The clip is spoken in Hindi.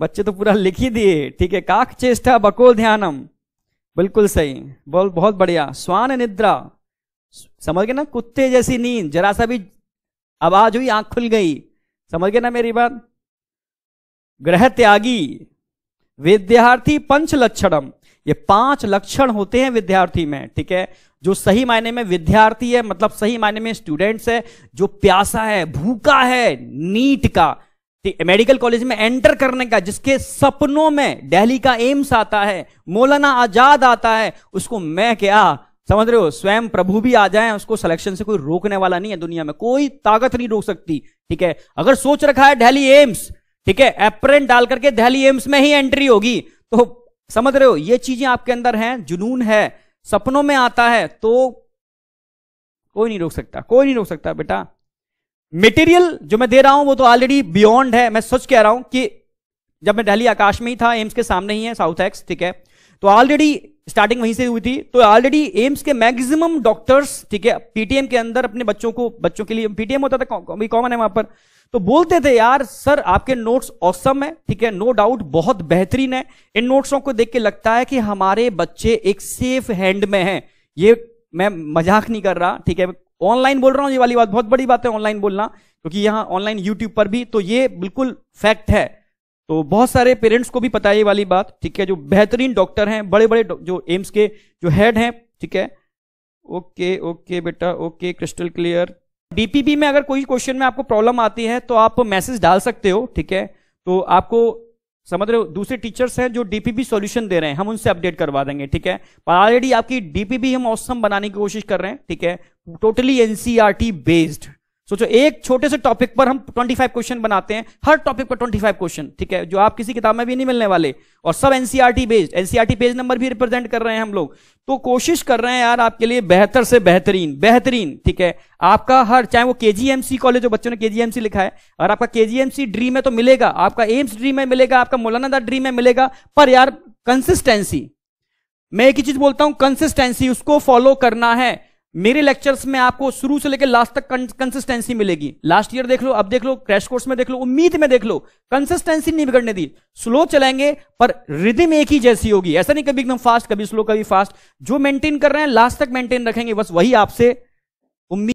बच्चे तो पूरा लिख ही दिए ठीक है काक चेष्टा बकोल ध्यानम बिल्कुल सही बहुत बहुत बढ़िया स्वान निद्रा समझ गए ना कुत्ते जैसी नींद जरा सा भी आवाज हुई आंख खुल गई समझ गए ना मेरी बात ग्रह त्यागी विद्यार्थी पंच लक्षणम ये पांच लक्षण होते हैं विद्यार्थी में ठीक है जो सही मायने में विद्यार्थी है मतलब सही मायने में स्टूडेंट्स है जो प्यासा है भूखा है नीट का मेडिकल कॉलेज में एंटर करने का जिसके सपनों में दिल्ली का एम्स आता है मौलाना आजाद आता है उसको मैं क्या समझ रहे हो स्वयं प्रभु भी आ जाए उसको सिलेक्शन से कोई रोकने वाला नहीं है दुनिया में कोई ताकत नहीं रोक सकती ठीक है अगर सोच रखा है दिल्ली एम्स ठीक है एप्रेंट डाल करके दिल्ली एम्स में ही एंट्री होगी तो समझ रहे हो ये चीजें आपके अंदर हैं जुनून है सपनों में आता है तो कोई नहीं रोक सकता कोई नहीं रोक सकता बेटा मटेरियल जो मैं दे रहा हूं वो तो ऑलरेडी बियॉन्ड है मैं सच कह रहा हूं कि जब मैं दिल्ली आकाश में ही था एम्स के सामने ही है साउथ एक्स ठीक है तो ऑलरेडी स्टार्टिंग वहीं से हुई थी तो ऑलरेडी एम्स के मैक्सिमम डॉक्टर्स ठीक है पीटीएम के अंदर अपने बच्चों को बच्चों के लिए पीटीएम होता था कॉमन है वहां पर तो बोलते थे यार सर आपके नोट्स औसम है ठीक है नो डाउट बहुत बेहतरीन है इन नोट्सों को देख के लगता है कि हमारे बच्चे एक सेफ हैंड में है ये मैं मजाक नहीं कर रहा ठीक है ऑनलाइन बोल रहा हूं ये वाली बात बहुत बड़ी बात है ऑनलाइन बोलना क्योंकि यहां ऑनलाइन यूट्यूब पर भी तो ये बिल्कुल फैक्ट है तो बहुत सारे पेरेंट्स को भी पता है ये वाली बात ठीक है जो बेहतरीन डॉक्टर हैं बड़े बड़े जो एम्स के जो हेड हैं ठीक है ओके ओके बेटा ओके क्रिस्टल क्लियर डीपीबी में अगर कोई क्वेश्चन में आपको प्रॉब्लम आती है तो आप मैसेज डाल सकते हो ठीक है तो आपको समझ रहे हो दूसरे टीचर्स हैं जो डीपीबी सॉल्यूशन दे रहे हैं हम उनसे अपडेट करवा देंगे ठीक है ऑलरेडी आपकी डीपीबी हम औसम बनाने की कोशिश कर रहे हैं ठीक है टोटली एनसीआरटी बेस्ड सोचो एक छोटे से टॉपिक पर हम 25 क्वेश्चन बनाते हैं हर टॉपिक पर 25 क्वेश्चन ठीक है जो आप किसी किताब में भी नहीं मिलने वाले और सब NCERT based NCERT page number भी रिप्रेजेंट कर रहे हैं हम लोग तो कोशिश कर रहे हैं यार आपके लिए बेहतर से बेहतरीन बेहतरीन ठीक है आपका हर चाहे वो के कॉलेज हो बच्चों ने के लिखा है और आपका के ड्रीम है तो मिलेगा आपका एम्स ड्रीम है मिलेगा आपका मौलाना ड्रीम है मिलेगा पर यार कंसिस्टेंसी मैं एक ही चीज बोलता हूं कंसिस्टेंसी उसको फॉलो करना है मेरे लेक्चर्स में आपको शुरू से लेकर लास्ट तक कंसिस्टेंसी मिलेगी लास्ट ईयर देख लो अब देख लो क्रैश कोर्स में देख लो उम्मीद में देख लो कंसिस्टेंसी नहीं बिगड़ने दी स्लो चलाएंगे पर रिदिम एक ही जैसी होगी ऐसा नहीं कभी एकदम फास्ट कभी स्लो कभी फास्ट जो मेंटेन कर रहे हैं लास्ट तक मेंटेन रखेंगे बस वही आपसे उम्मीद